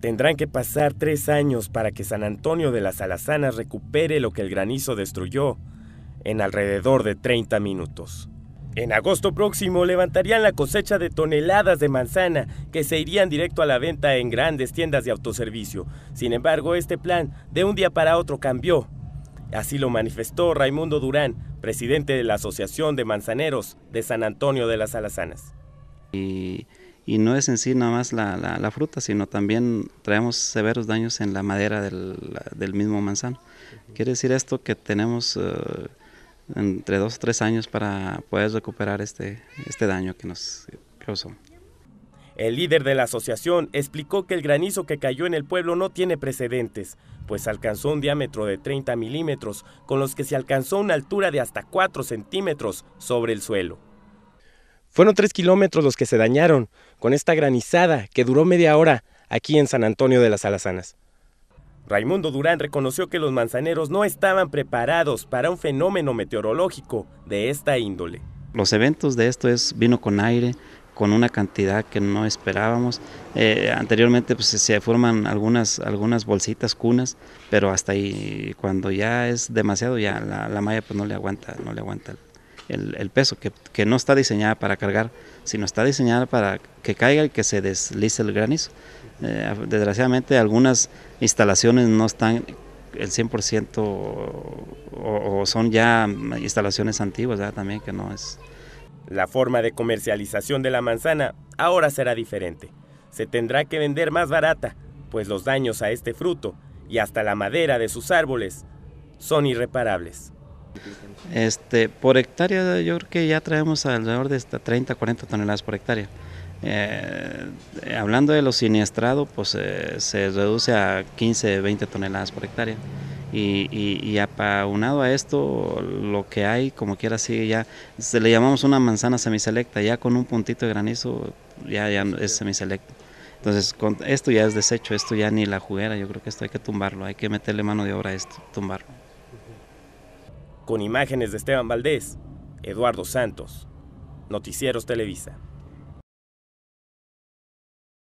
Tendrán que pasar tres años para que San Antonio de las Alazanas recupere lo que el granizo destruyó en alrededor de 30 minutos. En agosto próximo levantarían la cosecha de toneladas de manzana que se irían directo a la venta en grandes tiendas de autoservicio. Sin embargo, este plan de un día para otro cambió. Así lo manifestó Raimundo Durán, presidente de la Asociación de Manzaneros de San Antonio de las Alazanas. Y y no es en sí nada más la, fruta, sino también traemos severos daños en la madera del, mismo manzano. Quiere decir esto que tenemos eh, entre dos o tres años para poder recuperar este, este daño que nos causó. El líder de la asociación explicó que el granizo que cayó en el pueblo no tiene precedentes, pues alcanzó un diámetro de 30 milímetros, con los que se alcanzó una altura de hasta 4 centímetros sobre el suelo. Fueron tres kilómetros los que se dañaron con esta granizada que duró media hora aquí en San Antonio de las Alazanas. Raimundo Durán reconoció que los manzaneros no estaban preparados para un fenómeno meteorológico de esta índole. Los eventos de esto es vino con aire, con una cantidad que no esperábamos. Eh, anteriormente pues, se forman algunas, algunas bolsitas, cunas, pero hasta ahí cuando ya es demasiado ya la, malla pues, no le aguanta, no le aguanta el, peso, que, no está diseñada para cargar, sino está diseñada para que caiga y que se deslice el granizo. Eh, desgraciadamente algunas instalaciones no están el 100% o, son ya instalaciones antiguas también que no es. La forma de comercialización de la manzana ahora será diferente. Se tendrá que vender más barata, pues los daños a este fruto y hasta la madera de sus árboles son irreparables. Este, por hectárea yo creo que ya traemos alrededor de hasta 30, 40 toneladas por hectárea. Eh, eh, hablando de lo siniestrado, pues eh, se reduce a 15, 20 toneladas por hectárea. Y, y, apaunado a esto, lo que hay, como quiera, sigue ya, se le llamamos una manzana semiselecta, ya con un puntito de granizo, ya, es semiselecta. Entonces, con, esto ya es desecho, esto ya ni la juguera, yo creo que esto hay que tumbarlo, hay que meterle mano de obra a esto, tumbarlo. Con imágenes de Esteban Valdés, Eduardo Santos, Noticieros Televisa.